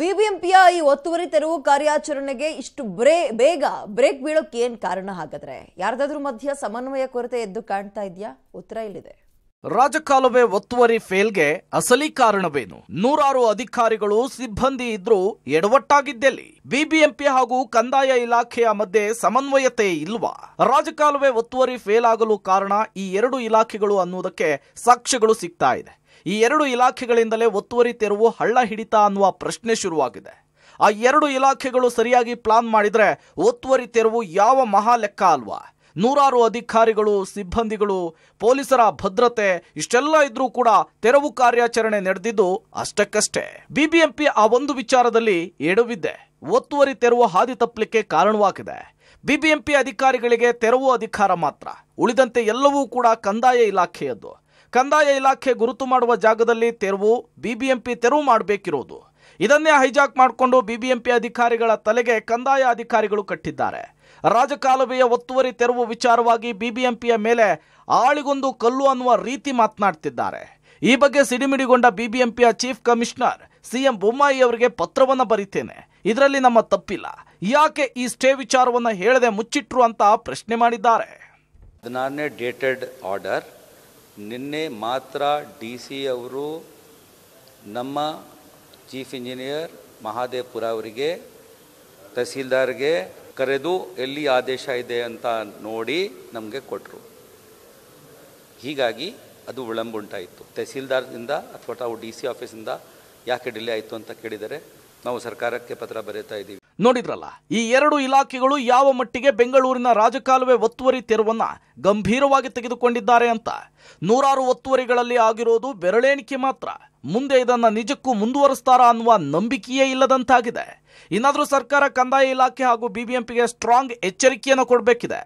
ಬಿಬಿಎಂಪಿಯ ಈ ಒತ್ತುವರಿ ತೆರವು ಕಾರ್ಯಾಚರಣೆಗೆ ಇಷ್ಟು ಬ್ರೇ ಬೇಗ ಬ್ರೇಕ್ ಬೀಳೋಕೆ ಏನು ಕಾರಣ ಹಾಗಾದ್ರೆ ಯಾರ್ದಾದ್ರೂ ಮಧ್ಯ ಸಮನ್ವಯ ಕೊರತೆ ಎದ್ದು ಕಾಣ್ತಾ ಇದೆಯಾ ಉತ್ತರ ಇಲ್ಲಿದೆ ರಾಜಕಾಲುವೆ ಒತ್ತುವರಿ ಫೇಲ್ಗೆ ಅಸಲಿ ಕಾರಣವೇನು ನೂರಾರು ಅಧಿಕಾರಿಗಳು ಸಿಬ್ಬಂದಿ ಇದ್ರೂ ಎಡವಟ್ಟಾಗಿದ್ದೆಲ್ಲಿ ಬಿಬಿಎಂಪಿ ಹಾಗೂ ಕಂದಾಯ ಇಲಾಖೆಯ ಮಧ್ಯೆ ಸಮನ್ವಯತೆ ಇಲ್ವಾ ರಾಜಕಾಲುವೆ ಒತ್ತುವರಿ ಫೇಲ್ ಆಗಲು ಕಾರಣ ಈ ಎರಡು ಇಲಾಖೆಗಳು ಅನ್ನುವುದಕ್ಕೆ ಸಾಕ್ಷ್ಯಗಳು ಸಿಗ್ತಾ ಇದೆ ಈ ಎರಡು ಇಲಾಖೆಗಳಿಂದಲೇ ಒತ್ತುವರಿ ತೆರವು ಹಳ್ಳ ಹಿಡಿತ ಅನ್ನುವ ಪ್ರಶ್ನೆ ಶುರುವಾಗಿದೆ ಆ ಎರಡು ಇಲಾಖೆಗಳು ಸರಿಯಾಗಿ ಪ್ಲಾನ್ ಮಾಡಿದ್ರೆ ಒತ್ತುವರಿ ತೆರವು ಯಾವ ಮಹಾ ಲೆಕ್ಕ ಅಲ್ವಾ ನೂರಾರು ಅಧಿಕಾರಿಗಳು ಸಿಬ್ಬಂದಿಗಳು ಪೊಲೀಸರ ಭದ್ರತೆ ಇಷ್ಟೆಲ್ಲ ಇದ್ರೂ ಕೂಡ ತೆರವು ಕಾರ್ಯಾಚರಣೆ ನಡೆದಿದ್ದು ಅಷ್ಟಕ್ಕಷ್ಟೇ ಬಿಬಿಎಂಪಿ ಆ ಒಂದು ವಿಚಾರದಲ್ಲಿ ಎಡುವಿದ್ದೆ ಒತ್ತುವರಿ ತೆರವು ಹಾದಿ ತಪ್ಪಲಿಕ್ಕೆ ಕಾರಣವಾಗಿದೆ ಬಿಬಿಎಂಪಿ ಅಧಿಕಾರಿಗಳಿಗೆ ತೆರವು ಅಧಿಕಾರ ಮಾತ್ರ ಉಳಿದಂತೆ ಎಲ್ಲವೂ ಕೂಡ ಕಂದಾಯ ಇಲಾಖೆಯದ್ದು ಕಂದಾಯ ಇಲಾಖೆ ಗುರುತು ಮಾಡುವ ಜಾಗದಲ್ಲಿ ತೆರವು ಬಿಬಿಎಂಪಿ ತೆರವು ಮಾಡಬೇಕಿರೋದು ಇದನ್ನೇ ಹೈಜಾಕ್ ಮಾಡಿಕೊಂಡು ಬಿಬಿಎಂಪಿ ಅಧಿಕಾರಿಗಳ ತಲೆಗೆ ಕಂದಾಯ ಅಧಿಕಾರಿಗಳು ಕಟ್ಟಿದ್ದಾರೆ ರಾಜಕಾಲುವೆಯ ಒತ್ತುವರಿ ತೆರವು ವಿಚಾರವಾಗಿ ಬಿಬಿಎಂಪಿಯ ಮೇಲೆ ಆಳಿಗೊಂದು ಕಲ್ಲು ಅನ್ನುವ ರೀತಿ ಮಾತನಾಡ್ತಿದ್ದಾರೆ ಈ ಬಗ್ಗೆ ಸಿಡಿಮಿಡಿಗೊಂಡ ಬಿಬಿಎಂಪಿಯ ಚೀಫ್ ಕಮಿಷನರ್ ಸಿಎಂ ಬೊಮ್ಮಾಯಿ ಅವರಿಗೆ ಪತ್ರವನ್ನು ಬರೀತೇನೆ ಇದರಲ್ಲಿ ನಮ್ಮ ತಪ್ಪಿಲ್ಲ ಯಾಕೆ ಈ ಸ್ಟೇ ವಿಚಾರವನ್ನು ಹೇಳದೆ ಮುಚ್ಚಿಟ್ರು ಅಂತ ಪ್ರಶ್ನೆ ಮಾಡಿದ್ದಾರೆ ಹದಿನಾರನೇ ಡೇಟೆಡ್ ಆರ್ಡರ್ ನಿನ್ನೆ ಮಾತ್ರ ಡಿ ಸಿ ಅವರು ನಮ್ಮ ಚೀಫ್ ಇಂಜಿನಿಯರ್ ಮಹಾದೇವಪುರ ಅವರಿಗೆ ತಹಸೀಲ್ದಾರ್ಗೆ ಕರೆದು ಎಲ್ಲಿ ಆದೇಶ ಇದೆ ಅಂತ ನೋಡಿ ನಮಗೆ ಕೊಟ್ಟರು ಹೀಗಾಗಿ ಅದು ವಿಳಂಬ ಉಂಟಾಯಿತು ತಹಸೀಲ್ದಾರ್ದಿಂದ ಅಥವಾ ತಾವು ಡಿ ಸಿ ಆಫೀಸಿಂದ ಯಾಕೆ ಡಿಲೇ ಆಯಿತು ಅಂತ ಕೇಳಿದರೆ ನಾವು ಸರ್ಕಾರಕ್ಕೆ ಪತ್ರ ಬರೀತಾ ಇದ್ದೀವಿ ನೋಡಿದ್ರಲ್ಲ ಈ ಎರಡು ಇಲಾಖೆಗಳು ಯಾವ ಮಟ್ಟಿಗೆ ಬೆಂಗಳೂರಿನ ರಾಜಕಾಲುವೆ ಒತ್ತುವರಿ ತೆರವನ್ನು ಗಂಭೀರವಾಗಿ ತೆಗೆದುಕೊಂಡಿದ್ದಾರೆ ಅಂತ ನೂರಾರು ಒತ್ತುವರಿಗಳಲ್ಲಿ ಆಗಿರೋದು ಬೆರಳೆಣಿಕೆ ಮಾತ್ರ ಮುಂದೆ ಇದನ್ನ ನಿಜಕ್ಕೂ ಮುಂದುವರಿಸ್ತಾರಾ ಅನ್ನುವ ನಂಬಿಕೆಯೇ ಇಲ್ಲದಂತಾಗಿದೆ ಇನ್ನಾದರೂ ಸರ್ಕಾರ ಕಂದಾಯ ಇಲಾಖೆ ಹಾಗೂ ಬಿಬಿಎಂಪಿಗೆ ಸ್ಟ್ರಾಂಗ್ ಎಚ್ಚರಿಕೆಯನ್ನು ಕೊಡಬೇಕಿದೆ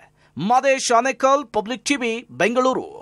ಮಾದೇಶ್ ಆನೇಕಲ್ ಪಬ್ಲಿಕ್ ಟಿವಿ ಬೆಂಗಳೂರು